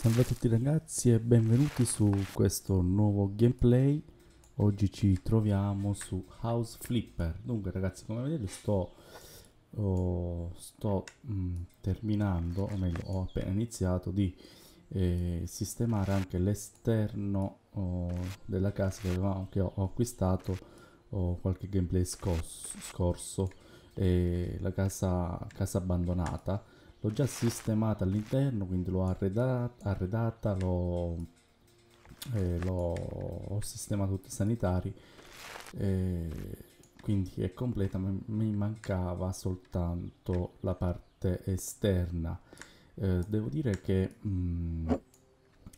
Salve a tutti ragazzi e benvenuti su questo nuovo gameplay Oggi ci troviamo su House Flipper Dunque ragazzi come vedete sto, oh, sto mh, mm, terminando, o meglio ho appena iniziato di eh, sistemare anche l'esterno oh, della casa che, avevamo, che ho, acquistato oh, qualche gameplay scorso, scorso eh, La casa, casa abbandonata l'ho già sistemata all'interno quindi l'ho arredata, arredata l'ho eh, ho sistemato tutti i sanitari eh, quindi è completa ma mi mancava soltanto la parte esterna eh, devo dire che mh, mm,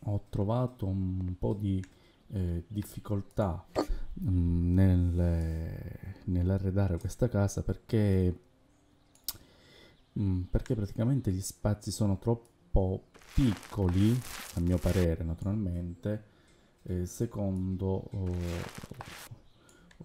ho trovato un po' di eh, difficoltà mh, mm, nel, nell'arredare questa casa perché Mm, perché praticamente gli spazi sono troppo piccoli, a mio parere naturalmente, eh, secondo, oh,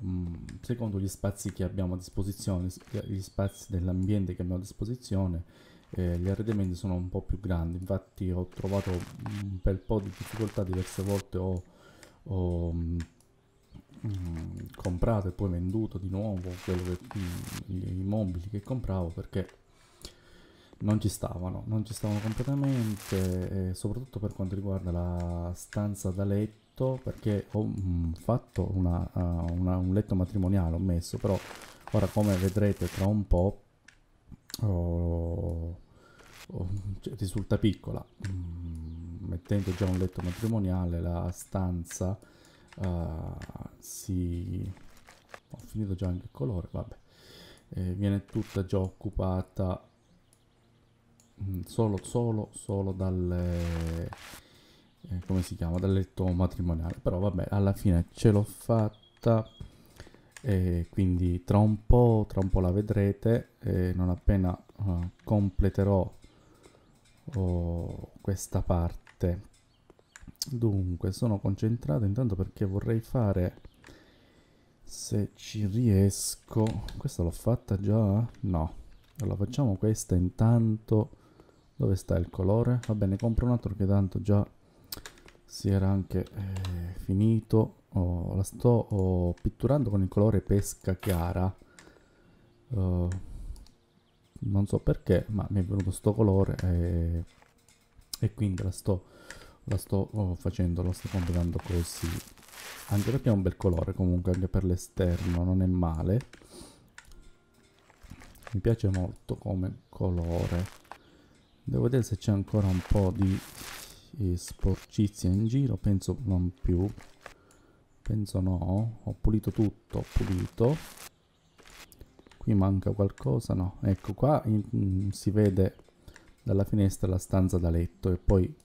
um, secondo, gli spazi che abbiamo a disposizione, gli spazi dell'ambiente che abbiamo a disposizione, eh, gli arredamenti sono un po' più grandi, infatti ho trovato un bel po' di difficoltà diverse volte, ho, ho um, comprato e poi venduto di nuovo che, i mobili che compravo perché non ci stavano, non ci stavano completamente, soprattutto per quanto riguarda la stanza da letto, perché ho mm, fatto una, uh, una, un letto matrimoniale, ho messo, però ora come vedrete tra un po' oh, oh, risulta piccola, mm, mettendo già un letto matrimoniale la stanza uh, si... ho finito già anche il colore, vabbè, eh, viene tutta già occupata Mm, solo, solo, solo dalle, eh, eh, come si chiama, dal letto matrimoniale. Però vabbè, alla fine ce l'ho fatta, e quindi tra un po', tra un po' la vedrete, eh, non appena eh, completerò oh, questa parte. Dunque, sono concentrato intanto perché vorrei fare, se ci riesco, questa l'ho fatta già? No, allora facciamo questa intanto dove sta il colore va bene compro un altro che tanto già si era anche eh, finito oh, la sto oh, pitturando con il colore pesca chiara uh, non so perché ma mi è venuto sto colore e, e quindi la sto, la sto oh, facendo la sto completando così anche perché è un bel colore comunque anche per l'esterno non è male mi piace molto come colore devo vedere se c'è ancora un po' di eh, sporcizia in giro penso non più penso no ho pulito tutto ho pulito qui manca qualcosa no ecco qua in, mm, si vede dalla finestra la stanza da letto e poi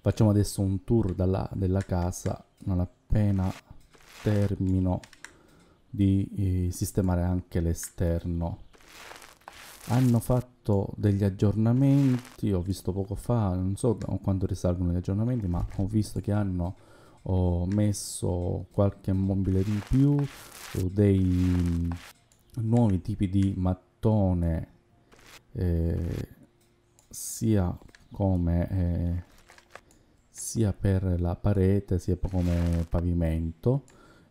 facciamo adesso un tour dalla, della casa non appena termino di eh, sistemare anche l'esterno hanno fatto degli aggiornamenti ho visto poco fa non so quando risalgono gli aggiornamenti ma ho visto che hanno oh, messo qualche mobile in più eh, dei nuovi tipi di mattone eh, sia come eh, sia per la parete sia come pavimento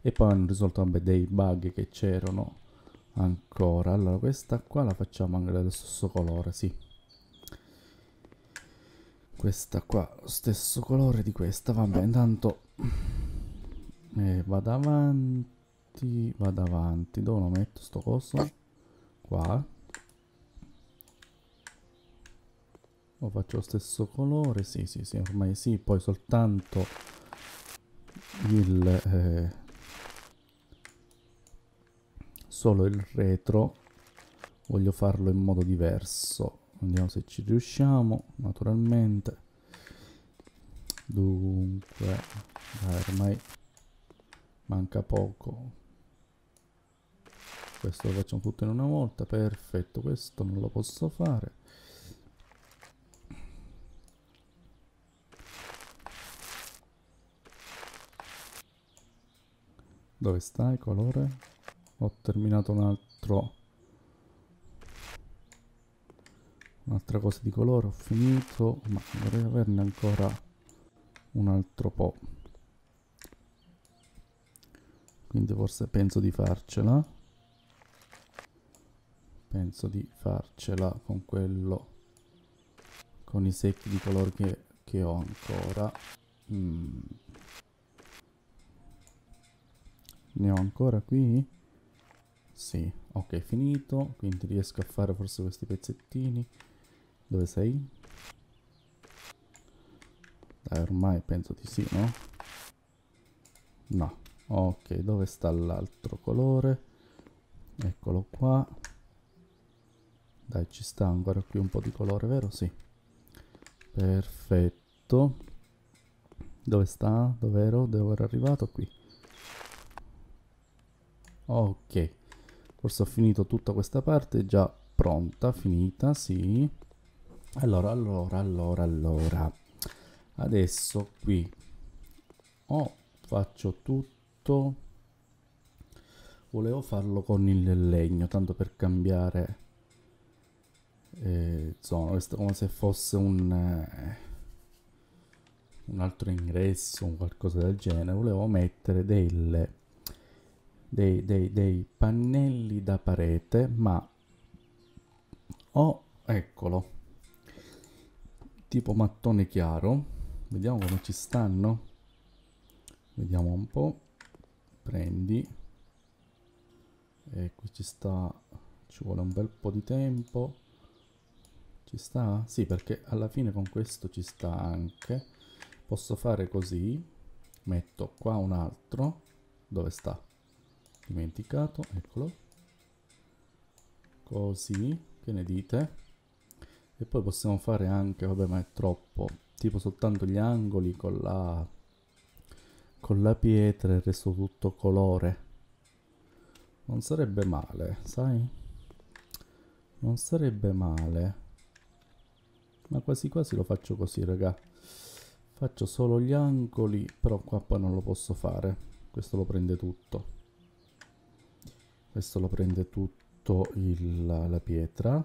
e poi hanno risolto anche dei bug che c'erano ancora allora questa qua la facciamo anche dello stesso colore sì questa qua lo stesso colore di questa vabbè intanto eh, vado avanti vado avanti dove lo metto sto coso qua lo oh, faccio lo stesso colore sì sì sì ormai sì poi soltanto il eh, solo il retro voglio farlo in modo diverso vediamo se ci riusciamo naturalmente dunque dai, ormai manca poco questo lo facciamo tutto in una volta perfetto questo non lo posso fare dove stai colore ho terminato un altro un'altra cosa di colore ho finito ma vorrei averne ancora un altro po' quindi forse penso di farcela penso di farcela con quello con i secchi di colore che, che ho ancora mm. ne ho ancora qui sì, ok, finito. Quindi riesco a fare forse questi pezzettini. Dove sei? Dai, ormai penso di sì, no? No. Ok, dove sta l'altro colore? Eccolo qua. Dai, ci sta ancora qui un po' di colore, vero? Sì. Perfetto. Dove sta? Dove ero? Devo era arrivato? Qui. Ok forse ho finito tutta questa parte già pronta, finita, sì allora, allora, allora, allora adesso qui o oh, faccio tutto volevo farlo con il legno tanto per cambiare eh, zona questo come se fosse un eh, un altro ingresso o qualcosa del genere volevo mettere delle dei, dei, dei pannelli da parete, ma ho, eccolo, tipo mattone chiaro, vediamo come ci stanno, vediamo un po', prendi, e eh, qui ci sta, ci vuole un bel po' di tempo, ci sta? Sì, perché alla fine con questo ci sta anche, posso fare così, metto qua un altro, dove sta? dimenticato, eccolo. Così, che ne dite? E poi possiamo fare anche, vabbè ma è troppo, tipo soltanto gli angoli con la, con la pietra e il resto tutto colore. Non sarebbe male, sai? Non sarebbe male. Ma quasi quasi lo faccio così, raga. Faccio solo gli angoli, però qua poi non lo posso fare. Questo lo prende tutto questo lo prende tutto il, la pietra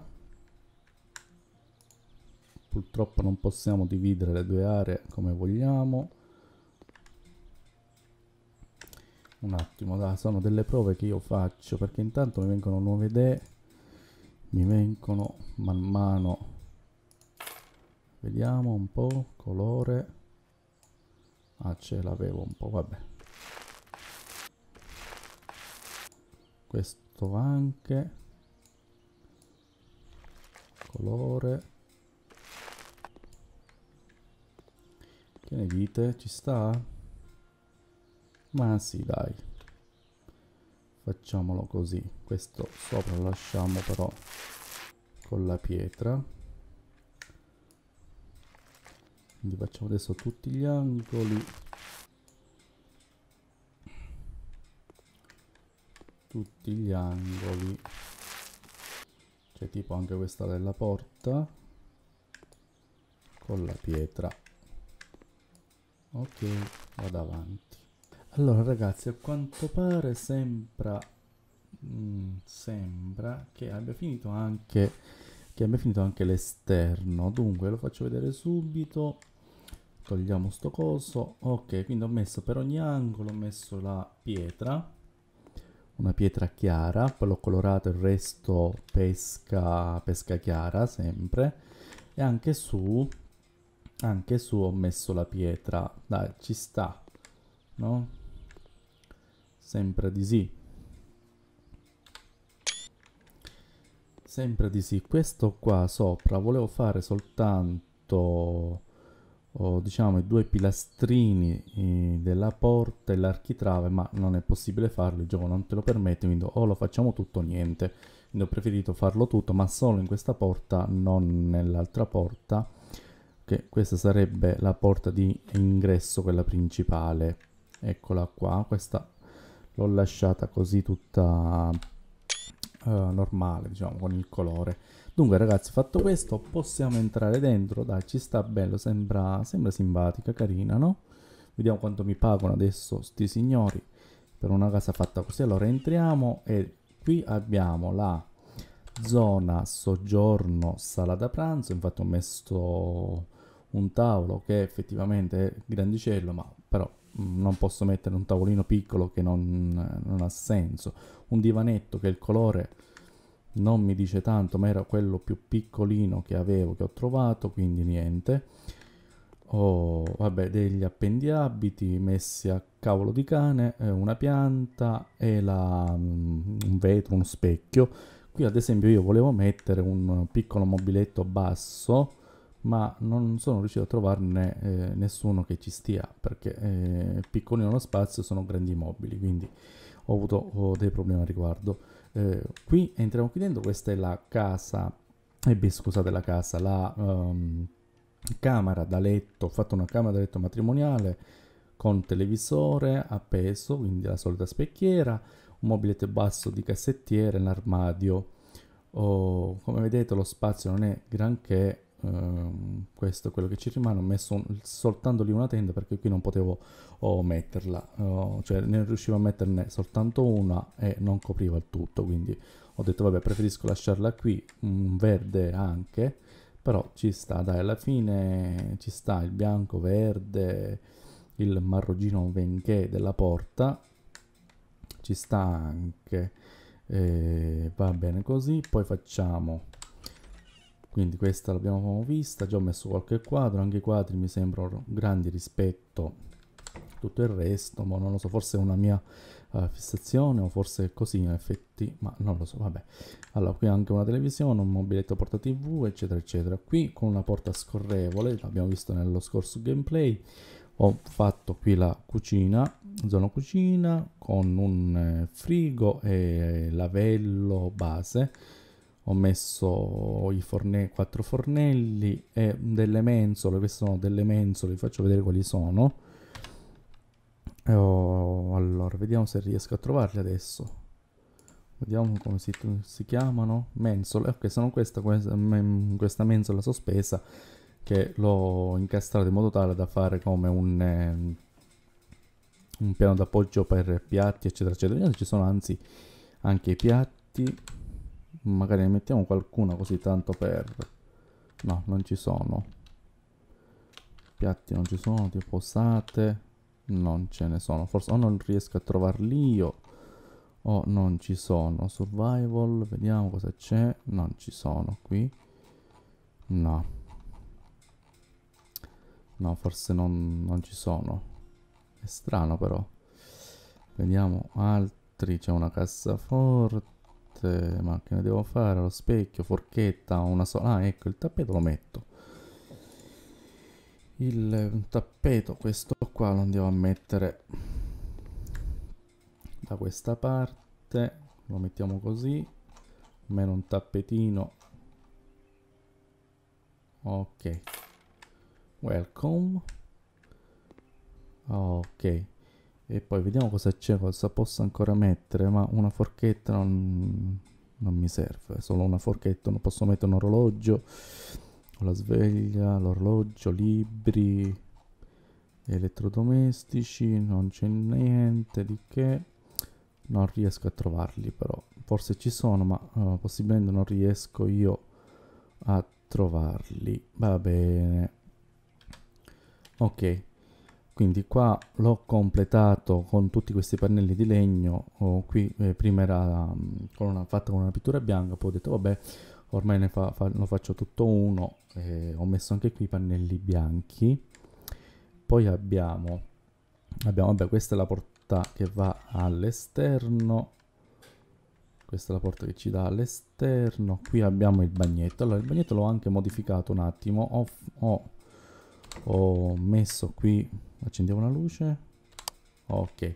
purtroppo non possiamo dividere le due aree come vogliamo un attimo da, sono delle prove che io faccio perché intanto mi vengono nuove idee mi vengono man mano vediamo un po' colore ah ce l'avevo un po' vabbè questo anche colore che ne dite ci sta ma sì dai facciamolo così questo sopra lo lasciamo però con la pietra quindi facciamo adesso tutti gli angoli tutti gli angoli c'è tipo anche questa della porta con la pietra ok vado avanti allora ragazzi a quanto pare sembra mh, mm, sembra che abbia finito anche che abbia finito anche l'esterno dunque lo faccio vedere subito togliamo sto coso ok quindi ho messo per ogni angolo ho messo la pietra una pietra chiara, poi l'ho colorato il resto pesca, pesca chiara sempre e anche su, anche su ho messo la pietra, dai ci sta, no? Sempre di sì. Sempre di sì, questo qua sopra volevo fare soltanto o diciamo i due pilastrini eh, della porta e l'architrave ma non è possibile farlo il gioco non te lo permette quindi o lo facciamo tutto o niente quindi ho preferito farlo tutto ma solo in questa porta non nell'altra porta che questa sarebbe la porta di ingresso quella principale eccola qua questa l'ho lasciata così tutta eh, normale diciamo con il colore Dunque ragazzi, fatto questo, possiamo entrare dentro, dai, ci sta bello, sembra, sembra simpatica, carina, no? Vediamo quanto mi pagano adesso sti signori per una casa fatta così. Allora entriamo e qui abbiamo la zona soggiorno sala da pranzo infatti ho messo un tavolo che effettivamente è grandicello ma però mm, non posso mettere un tavolino piccolo che non, non ha senso un divanetto che il colore non mi dice tanto ma era quello più piccolino che avevo che ho trovato quindi niente oh, vabbè degli appendiabiti messi a cavolo di cane eh, una pianta e la, mm, un vetro uno specchio qui ad esempio io volevo mettere un piccolo mobiletto basso ma non sono riuscito a trovarne eh, nessuno che ci stia perché eh, piccolino lo spazio sono grandi mobili quindi ho avuto ho dei problemi al riguardo eh, qui entriamo qui dentro, questa è la casa, eh scusate la casa, la um, camera da letto, ho fatto una camera da letto matrimoniale con televisore appeso, quindi la solita specchiera, un mobiletto basso di cassettiere, un armadio. Oh, come vedete lo spazio non è granché Ehm, questo è quello che ci rimane ho messo soltanto lì una tenda perché qui non potevo oh, metterla uh, cioè ne riuscivo a metterne soltanto una e non copriva il tutto quindi ho detto vabbè preferisco lasciarla qui un verde anche però ci sta dai alla fine ci sta il bianco verde il marrogino benché della porta ci sta anche eh, va bene così poi facciamo quindi questa l'abbiamo vista già ho messo qualche quadro anche i quadri mi sembrano grandi rispetto tutto il resto ma non lo so forse è una mia uh, fissazione o forse è così in effetti ma non lo so vabbè allora qui anche una televisione un mobiletto porta tv eccetera eccetera qui con una porta scorrevole l'abbiamo visto nello scorso gameplay ho fatto qui la cucina zona cucina con un eh, frigo e eh, lavello base ho messo i forne- quattro fornelli e delle mensole, queste sono delle mensole, vi faccio vedere quali sono. Oh, allora, vediamo se riesco a trovarle adesso. Vediamo come si, si chiamano. Mensole, ok, sono questa, questa, questa mensola sospesa che l'ho incastrata in modo tale da fare come un, eh, un piano d'appoggio per piatti, eccetera, eccetera. Ci sono anzi anche i piatti magari ne mettiamo qualcuno così tanto per no non ci sono piatti non ci sono tipo posate non ce ne sono forse o non riesco a trovarli io o non ci sono survival vediamo cosa c'è non ci sono qui no no forse non, non ci sono è strano però vediamo altri c'è una cassaforte quante macchine devo fare, lo specchio, forchetta, una sola, ah ecco il tappeto lo metto, il tappeto questo qua lo andiamo a mettere da questa parte, lo mettiamo così, meno un tappetino, ok, welcome, ok, e poi vediamo cosa c'è, cosa posso ancora mettere, ma una forchetta non, non mi serve, solo una forchetta, non posso mettere un orologio, la sveglia, l'orologio, libri, elettrodomestici, non c'è niente di che, non riesco a trovarli però, forse ci sono ma uh, possibilmente non riesco io a trovarli, va bene, ok, quindi qua l'ho completato con tutti questi pannelli di legno oh, qui eh, prima era mm, con una, fatta con una pittura bianca poi ho detto vabbè ormai ne fa, fa, lo faccio tutto uno eh, ho messo anche qui i pannelli bianchi poi abbiamo abbiamo vabbè questa è la porta che va all'esterno questa è la porta che ci dà all'esterno qui abbiamo il bagnetto allora il bagnetto l'ho anche modificato un attimo ho, ho, ho messo qui accendiamo la luce ok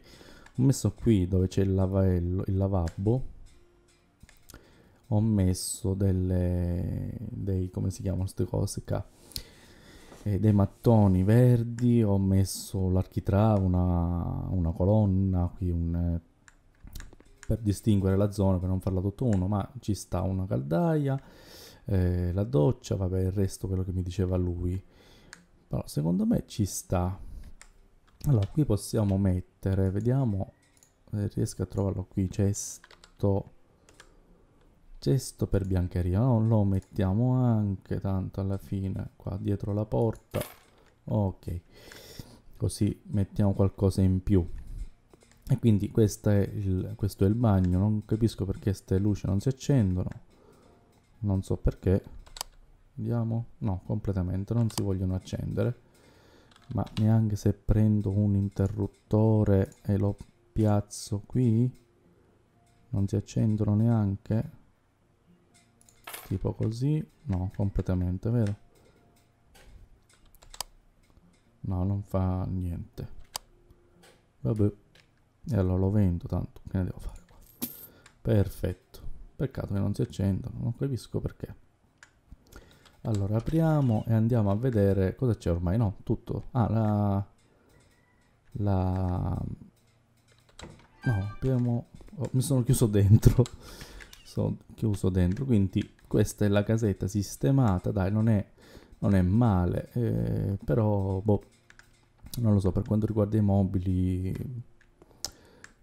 ho messo qui dove c'è il lavello il lavabo ho messo delle dei come si chiamano queste cose qua eh, dei mattoni verdi ho messo l'architrave una, una, colonna qui un, per distinguere la zona per non farla tutto uno ma ci sta una caldaia eh, la doccia vabbè il resto quello che mi diceva lui però secondo me ci sta allora qui possiamo mettere vediamo se eh, riesco a trovarlo qui cesto cesto per biancheria no? lo mettiamo anche tanto alla fine qua dietro la porta ok così mettiamo qualcosa in più e quindi è il, questo è il bagno non capisco perché queste luci non si accendono non so perché vediamo no completamente non si vogliono accendere ma neanche se prendo un interruttore e lo piazzo qui non si accendono neanche tipo così no completamente vero no non fa niente vabbè e allora lo vendo tanto che ne devo fare qua perfetto peccato che non si accendono non capisco perché allora, apriamo e andiamo a vedere cosa c'è ormai. No, tutto. Ah, la... La... No, apriamo... Oh, mi sono chiuso dentro. sono chiuso dentro. Quindi questa è la casetta sistemata. Dai, non è, non è male. Eh, però, boh, non lo so, per quanto riguarda i mobili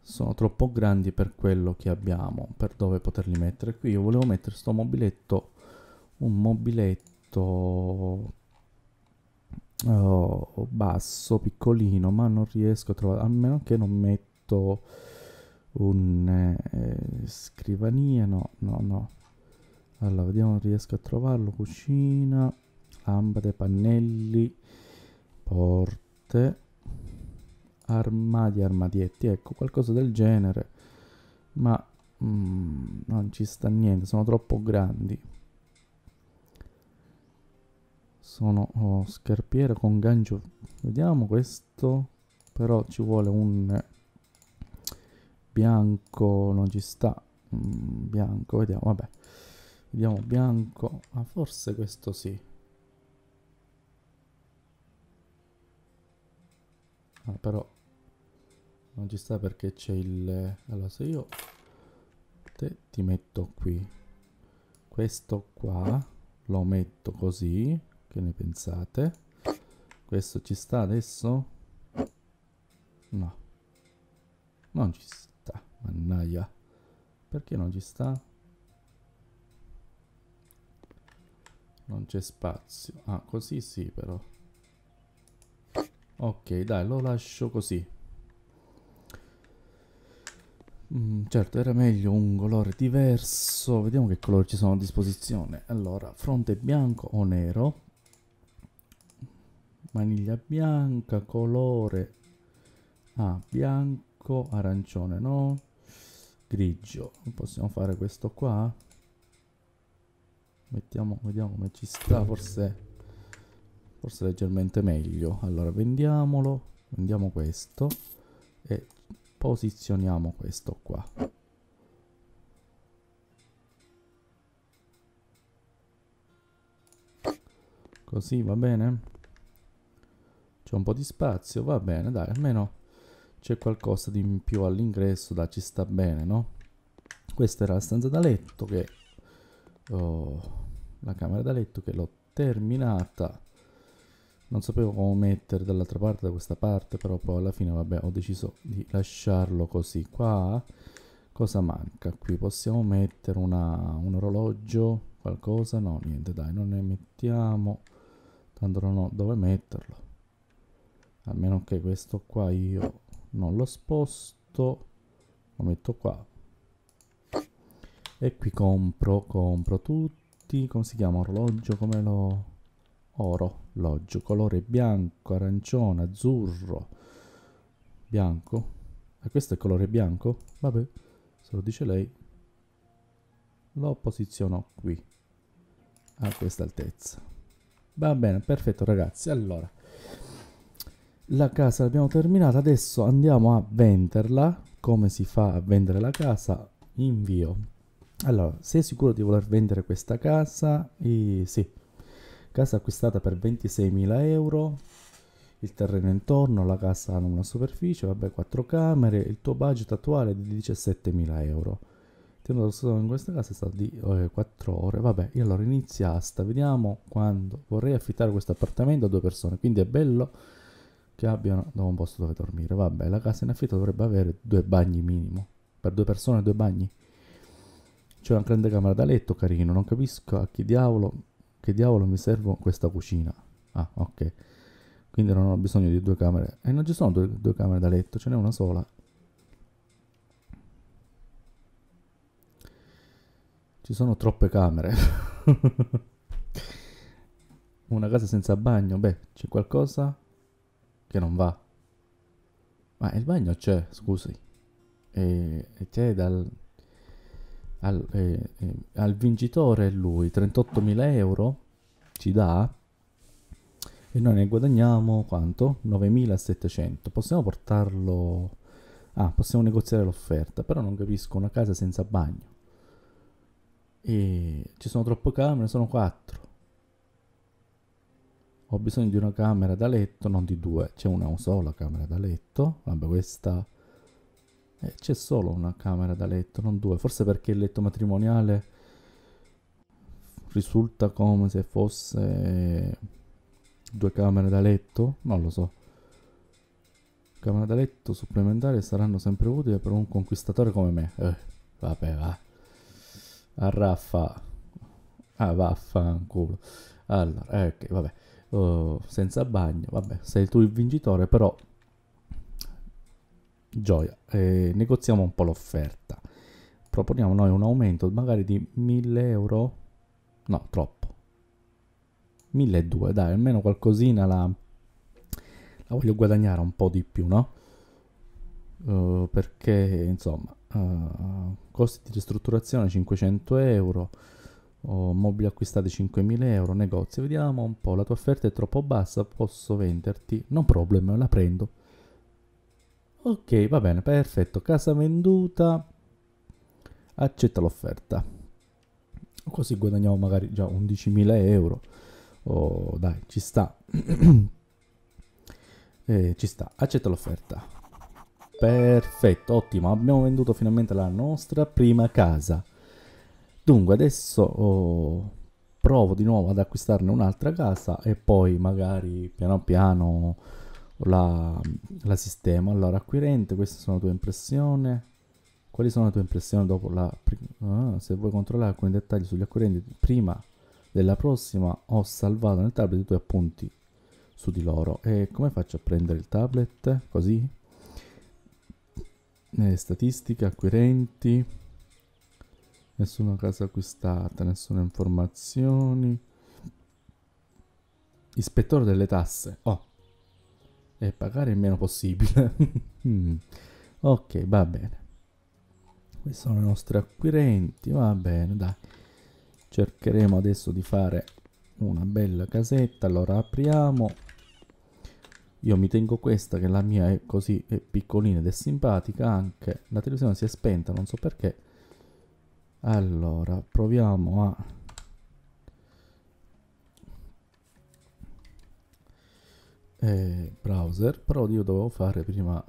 sono troppo grandi per quello che abbiamo, per dove poterli mettere. Qui io volevo mettere sto mobiletto, un mobiletto molto oh, basso, piccolino, ma non riesco a trovare, a meno che non metto un eh, scrivania, no, no, no. Allora, vediamo se riesco a trovarlo, cucina, lampade, pannelli, porte, armadi, armadietti, ecco, qualcosa del genere, ma mm, non ci sta niente, sono troppo grandi. sono oh, scarpiere con gancio vediamo questo però ci vuole un bianco non ci sta mm, bianco vediamo vabbè vediamo bianco ma ah, forse questo sì ah, però non ci sta perché c'è il allora se io te ti metto qui questo qua lo metto così che ne pensate? Questo ci sta adesso? No. Non ci sta, mannaia. Perché non ci sta? Non c'è spazio. Ah, così sì però. Ok, dai, lo lascio così. Mm, certo, era meglio un colore diverso. Vediamo che colori ci sono a disposizione. Allora, fronte bianco o nero maniglia bianca, colore ah, bianco, arancione no, grigio. Possiamo fare questo qua? Mettiamo, vediamo come ci sta, forse, forse leggermente meglio. Allora, vendiamolo, vendiamo questo e posizioniamo questo qua. Così va bene? C'è un po' di spazio, va bene, dai, almeno c'è qualcosa di in più all'ingresso, dai, ci sta bene, no? Questa era la stanza da letto che... Oh, la camera da letto che l'ho terminata. Non sapevo come mettere dall'altra parte, da questa parte, però poi alla fine, vabbè, ho deciso di lasciarlo così. Qua cosa manca? Qui possiamo mettere una, un orologio, qualcosa? No, niente, dai, non ne mettiamo. Tanto non ho dove metterlo a meno che questo qua io non lo sposto lo metto qua e qui compro compro tutti come si chiama orologio come lo oro orologio colore bianco arancione azzurro bianco e questo è colore bianco vabbè se lo dice lei lo posiziono qui a questa altezza va bene perfetto ragazzi allora la casa l'abbiamo terminata adesso andiamo a venderla come si fa a vendere la casa invio allora sei sicuro di voler vendere questa casa e, sì casa acquistata per 26.000 euro il terreno intorno la casa ha una superficie vabbè quattro camere il tuo budget attuale è di 17.000 euro tenuto solo in questa casa è stato di eh, 4 ore vabbè io allora inizia vediamo quando vorrei affittare questo appartamento a due persone quindi è bello che abbiano un posto dove dormire. Vabbè, la casa in affitto dovrebbe avere due bagni minimo. Per due persone due bagni. C'è una grande camera da letto, carino. Non capisco a chi diavolo, che diavolo mi servo questa cucina. Ah, ok. Quindi non ho bisogno di due camere. E non ci sono due, due camere da letto, ce n'è una sola. Ci sono troppe camere. una casa senza bagno, beh, c'è qualcosa? che non va. Ma il bagno c'è, scusi. E, e c'è dal... Al, eh, eh, al vincitore lui 38.000 euro ci dà e noi ne guadagniamo quanto? 9.700 possiamo portarlo ah possiamo negoziare l'offerta però non capisco una casa senza bagno e ci sono troppe camere sono 4 ho bisogno di una camera da letto, non di due, c'è una sola camera da letto, vabbè questa eh, c'è solo una camera da letto, non due, forse perché il letto matrimoniale risulta come se fosse due camere da letto, non lo so. Camera da letto supplementari saranno sempre utili per un conquistatore come me. Eh, vabbè, va. Arraffa. Ah, vaffanculo. Allora, ok, vabbè. Eh, senza bagno, vabbè, sei tu il vincitore, però gioia, eh, negoziamo un po' l'offerta. Proponiamo noi un aumento magari di 1000 euro, no, troppo, 1200, dai, almeno qualcosina la, la voglio guadagnare un po' di più, no? Uh, perché, insomma, uh, costi di ristrutturazione 500 euro, oh, mobili acquistati 5.000 euro, negozio, vediamo un po', la tua offerta è troppo bassa, posso venderti? No problem, la prendo. Ok, va bene, perfetto, casa venduta, accetta l'offerta. Così guadagniamo magari già 11.000 euro. Oh, dai, ci sta. eh, ci sta, accetta l'offerta. Perfetto, ottimo, abbiamo venduto finalmente la nostra prima casa. Dunque adesso oh, provo di nuovo ad acquistarne un'altra casa e poi magari piano piano la, la sistema. Allora, acquirente, queste sono le tue impressioni. Quali sono le tue impressioni dopo la... Ah, se vuoi controllare alcuni dettagli sugli acquirenti prima della prossima, ho salvato nel tablet i tuoi appunti su di loro. E come faccio a prendere il tablet? Così? Eh, statistiche, acquirenti nessuna casa acquistata, nessuna informazioni. Ispettore delle tasse. Oh. E pagare il meno possibile. ok, va bene. Questi sono i nostri acquirenti. Va bene, dai. Cercheremo adesso di fare una bella casetta. Allora apriamo. Io mi tengo questa che la mia è così è piccolina ed è simpatica anche. La televisione si è spenta, non so perché allora proviamo a eh, browser però io dovevo fare prima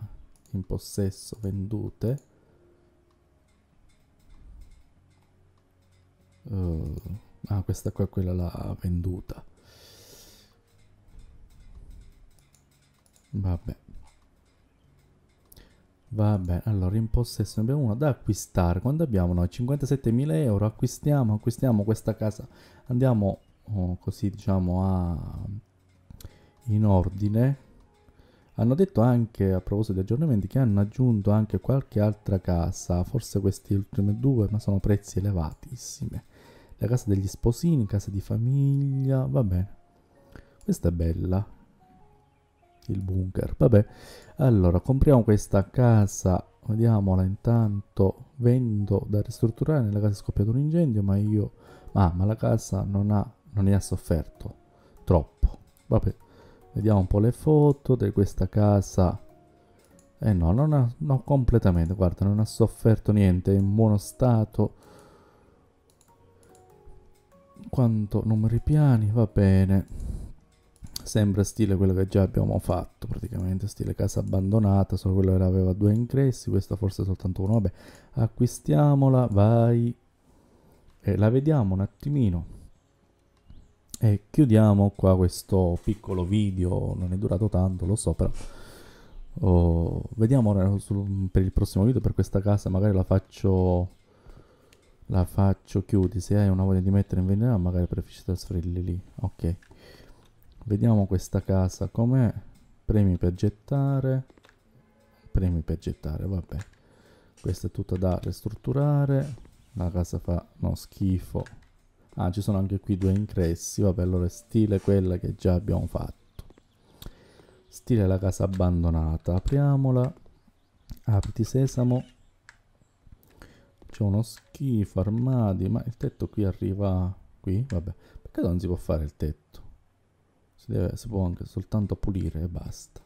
in possesso vendute uh, ah questa qua è quella la venduta vabbè Va bene, allora in possesso ne abbiamo uno da acquistare. Quando abbiamo noi 57.000 euro, acquistiamo, acquistiamo questa casa. Andiamo oh, così diciamo a... in ordine. Hanno detto anche a proposito di aggiornamenti che hanno aggiunto anche qualche altra casa. Forse queste ultime due, ma sono prezzi elevatissimi. La casa degli sposini, casa di famiglia, va bene. Questa è bella il bunker. Vabbè, allora compriamo questa casa, vediamola intanto, vendo da ristrutturare, nella casa è scoppiato un incendio, ma io... Ah, ma la casa non, ha, non ne ha sofferto troppo. Vabbè, vediamo un po' le foto di questa casa. Eh no, non ha, no, completamente, guarda, non ha sofferto niente, è in buono stato. Quanto numeri piani, va bene sempre stile quello che già abbiamo fatto, praticamente stile casa abbandonata, solo quello che aveva due ingressi, questa forse è soltanto uno, vabbè, acquistiamola, vai, e eh, la vediamo un attimino. E chiudiamo qua questo piccolo video, non è durato tanto, lo so, però oh, vediamo ora sul, per il prossimo video, per questa casa magari la faccio la faccio chiudi se hai una voglia di mettere in vendita magari preferisci trasferirli lì ok Vediamo questa casa com'è. Premi per gettare. Premi per gettare, vabbè. Questa è tutta da ristrutturare. La casa fa uno schifo. Ah, ci sono anche qui due ingressi. Vabbè, allora stile quella che già abbiamo fatto. Stile la casa abbandonata. Apriamola. Apriti sesamo. C'è uno schifo, armadi. Ma il tetto qui arriva qui? Vabbè. Perché non si può fare il tetto? deve, si può anche soltanto pulire e basta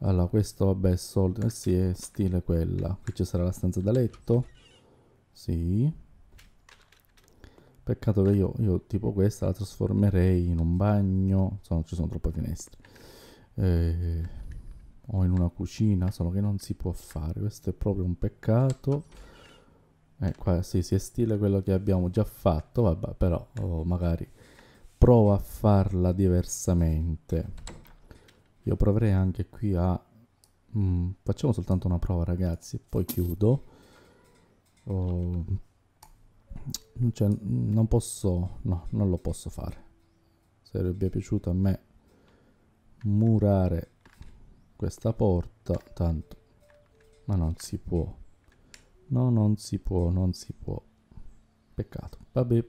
allora questo vabbè è solito eh sì è stile quella qui ci sarà la stanza da letto sì peccato che io, io tipo questa la trasformerei in un bagno sono, ci sono troppe finestre eh, o in una cucina solo che non si può fare questo è proprio un peccato eh, qua sì, sì, è stile quello che abbiamo già fatto, vabbè, però oh, magari prova a farla diversamente. Io proverei anche qui a... Mm, facciamo soltanto una prova ragazzi, e poi chiudo. Oh, cioè, non posso... no, non lo posso fare. Sarebbe piaciuto a me murare questa porta, tanto... Ma non si può. No, non si può, non si può. Peccato. Vabbè,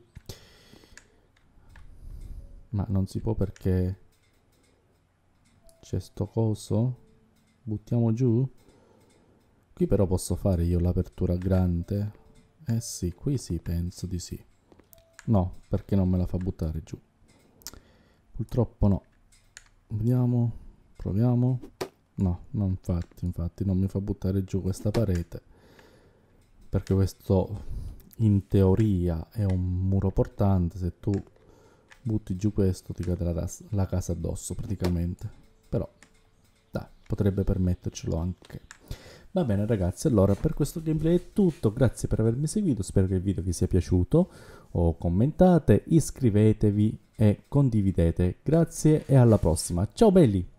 ma non si può perché c'è sto coso. Buttiamo giù. Qui però posso fare io l'apertura grande. Eh sì, qui sì, penso di sì. No, perché non me la fa buttare giù. Purtroppo no. Vediamo, proviamo. No, non infatti, infatti non mi fa buttare giù questa parete. Perché questo in teoria è un muro portante, se tu butti giù questo, ti cade la, la casa addosso praticamente. Però, dai, potrebbe permettercelo anche. Va bene ragazzi, allora per questo gameplay è tutto, grazie per avermi seguito, spero che il video vi sia piaciuto, o commentate, iscrivetevi e condividete. Grazie e alla prossima, ciao belli!